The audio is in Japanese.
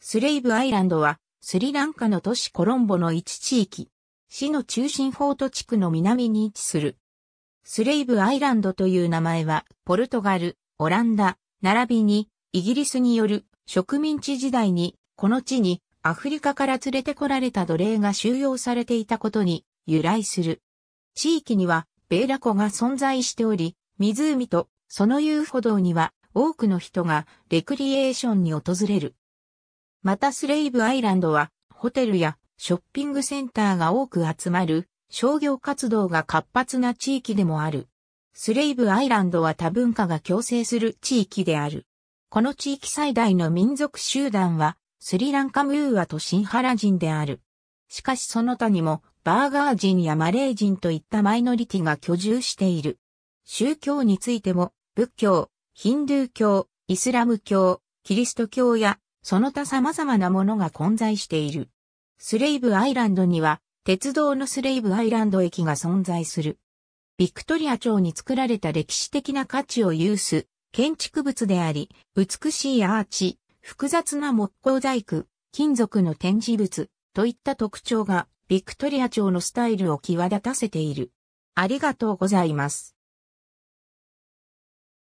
スレイブアイランドは、スリランカの都市コロンボの一地域。市の中心フォート地区の南に位置する。スレイブアイランドという名前は、ポルトガル、オランダ、並びに、イギリスによる植民地時代に、この地にアフリカから連れてこられた奴隷が収容されていたことに由来する。地域には、ベーラ湖が存在しており、湖とその遊歩道には多くの人がレクリエーションに訪れる。またスレイブアイランドは、ホテルやショッピングセンターが多く集まる、商業活動が活発な地域でもある。スレイブアイランドは多文化が共生する地域である。この地域最大の民族集団は、スリランカムーアとシンハラ人である。しかしその他にも、バーガー人やマレー人といったマイノリティが居住している。宗教についても、仏教、ヒンドゥー教、イスラム教、キリスト教やその他様々なものが混在している。スレイブアイランドには、鉄道のスレイブアイランド駅が存在する。ビクトリア町に作られた歴史的な価値を有す建築物であり、美しいアーチ、複雑な木工細工、金属の展示物といった特徴がビクトリア町のスタイルを際立たせている。ありがとうございます。